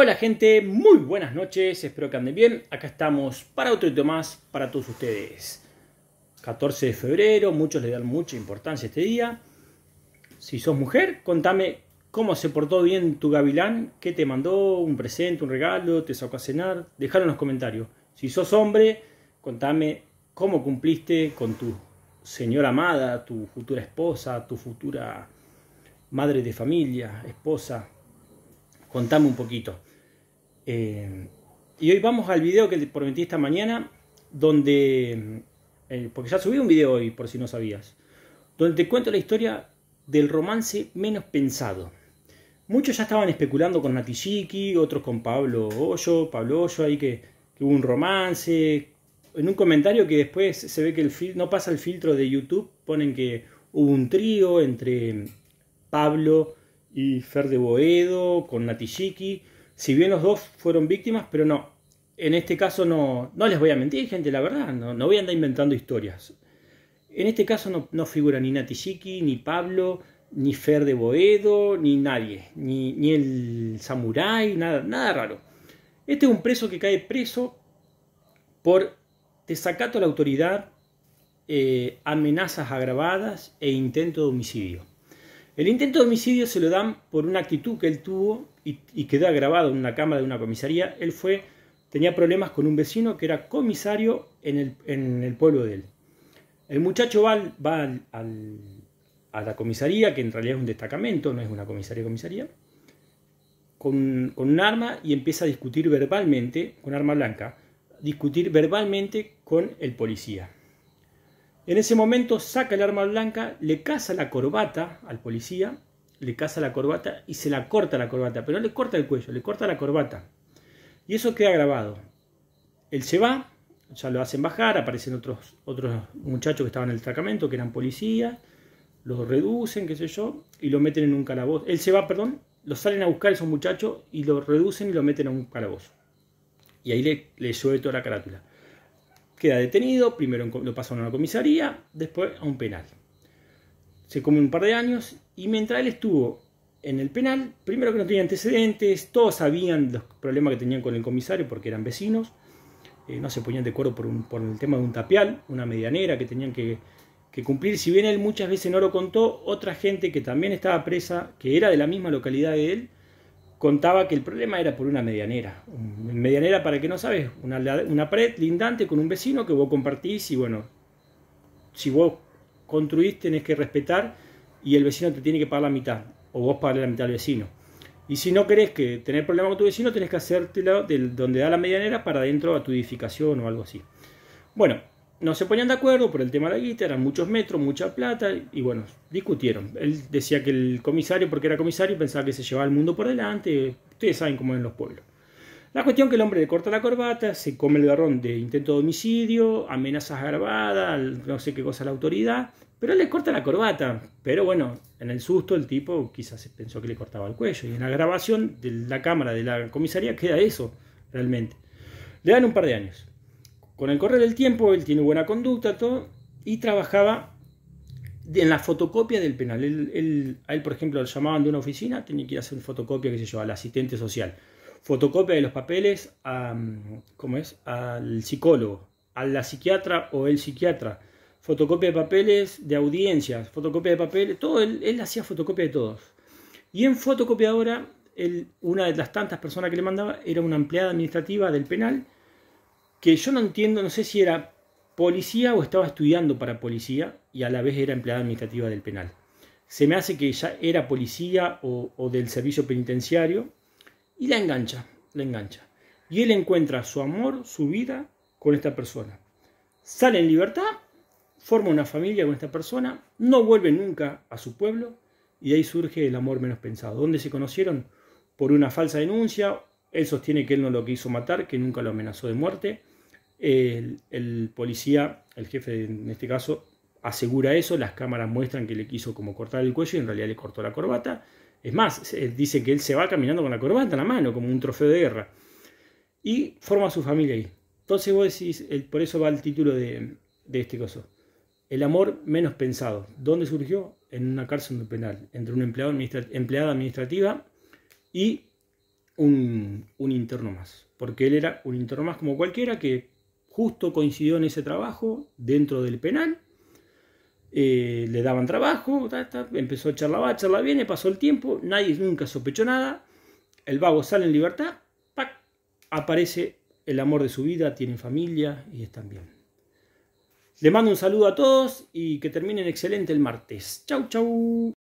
Hola gente, muy buenas noches, espero que anden bien. Acá estamos para otro tema más para todos ustedes. 14 de febrero, muchos le dan mucha importancia a este día. Si sos mujer, contame cómo se portó bien tu gavilán, qué te mandó, un presente, un regalo, te sacó a cenar. Dejalo en los comentarios. Si sos hombre, contame cómo cumpliste con tu señora amada, tu futura esposa, tu futura madre de familia, esposa. Contame un poquito. Eh, y hoy vamos al video que te prometí esta mañana, donde, eh, porque ya subí un video hoy por si no sabías, donde te cuento la historia del romance menos pensado. Muchos ya estaban especulando con Natijiki, otros con Pablo Hoyo, Pablo Hoyo ahí que, hubo un romance. En un comentario que después se ve que no pasa el filtro de YouTube, ponen que hubo un trío entre Pablo y Fer de Boedo con Natishiki. Si bien los dos fueron víctimas, pero no. En este caso no, no les voy a mentir, gente, la verdad, no, voy a andar inventando historias. En este caso no, figura ni Natishiki, ni Pablo, ni Fer de Boedo, ni nadie, ni, el samurái, nada, nada raro. Este es un preso que cae preso por desacato a la autoridad, eh, amenazas agravadas e intento de homicidio. El intento de homicidio se lo dan por una actitud que él tuvo y, queda quedó grabado en una cámara de una comisaría, él fue, tenía problemas con un vecino que era comisario en el, pueblo de él. El muchacho va, va a la comisaría, que en realidad es un destacamento, no es una comisaría comisaría, con, con un arma y empieza a discutir verbalmente, con arma blanca, discutir verbalmente con el policía. En ese momento saca el arma blanca, le caza la corbata al policía le caza la corbata y se la corta la corbata, pero no le corta el cuello, le corta la corbata. Y eso queda grabado. Él se va, ya lo hacen bajar, aparecen otros, otros muchachos que estaban en el destacamento, que eran policías, lo reducen, qué sé yo, y lo meten en un calabozo. Él se va, perdón, lo salen a buscar esos muchachos y lo reducen y lo meten a un calabozo. Y ahí le, le llueve toda la carátula. Queda detenido, primero lo pasan a una comisaría, después a un penal se come un par de años y mientras él estuvo en el penal, primero que no tenía antecedentes, todos sabían los problemas que tenían con el comisario porque eran vecinos, eh, no se ponían de acuerdo por, un, por, el tema de un tapial, una medianera que tenían que, cumplir, si bien él muchas veces no lo contó, otra gente que también estaba presa, que era de la misma localidad de él, contaba que el problema era por una medianera. Medianera, para que no sabes, una, una, pared lindante con un vecino que vos compartís y bueno, si vos construís tenés que respetar y el vecino te tiene que pagar la mitad, o vos pagarle la mitad al vecino. Y si no querés que tener problema con tu vecino, tenés que hacértela de donde da la medianera para adentro a tu edificación o algo así. Bueno, no se ponían de acuerdo por el tema de la guita, eran muchos metros, mucha plata, y bueno, discutieron. Él decía que el comisario, porque era comisario, pensaba que se llevaba el mundo por delante. Ustedes saben cómo es en los pueblos. La cuestión que el hombre le corta la corbata, se come el garrón de intento de homicidio, amenazas grabadas, no sé qué cosa la autoridad, pero él le corta la corbata. Pero bueno, en el susto el tipo quizás pensó que le cortaba el cuello. Y en la grabación de la cámara de la comisaría queda eso, realmente. Le dan un par de años. Con el correr del tiempo, él tiene buena conducta, todo, y trabajaba en la fotocopia del penal. Él, él, a él, por ejemplo, lo llamaban de una oficina, tenía que ir a hacer una fotocopia, qué sé yo, al asistente social fotocopia de los papeles a, mm, ¿cómo es? al psicólogo, a la psiquiatra o el psiquiatra, fotocopia de papeles de audiencias, fotocopia de papeles, todo, él, hacía fotocopia de todos. Y en fotocopiadora, él, una de las tantas personas que le mandaba era una empleada administrativa del penal, que yo no entiendo, no sé si era policía o estaba estudiando para policía y a la vez era empleada administrativa del penal. Se me hace que ya era policía o, o del servicio penitenciario, y la engancha, la engancha. Y él encuentra su amor, su vida con esta persona. Sale en libertad, forma una familia con esta persona, no vuelve nunca a su pueblo y ahí surge el amor menos pensado. ¿Dónde se conocieron? Por una falsa denuncia, él sostiene que él no lo quiso matar, que nunca lo amenazó de muerte. El, policía, el jefe en este caso, asegura eso, las cámaras muestran que le quiso como cortar el cuello y en realidad le cortó la corbata es más, eh, dice que él se va caminando con la corbata en la mano, como un trofeo de guerra. Y forma su familia ahí. Entonces vos decís, por eso va el título de, este caso El amor menos pensado. ¿Dónde surgió? En una cárcel penal, entre una empleado empleada administrativa y un, un, interno más. Porque él era un interno más como cualquiera que justo coincidió en ese trabajo dentro del penal eh, le daban trabajo, empezó a charlar, va, charla viene, pasó el tiempo, nadie nunca sospechó nada, el vago sale en libertad, aparece el amor de su vida, tienen familia y están bien. Le mando un saludo a todos y que terminen excelente el martes. Chau, chau.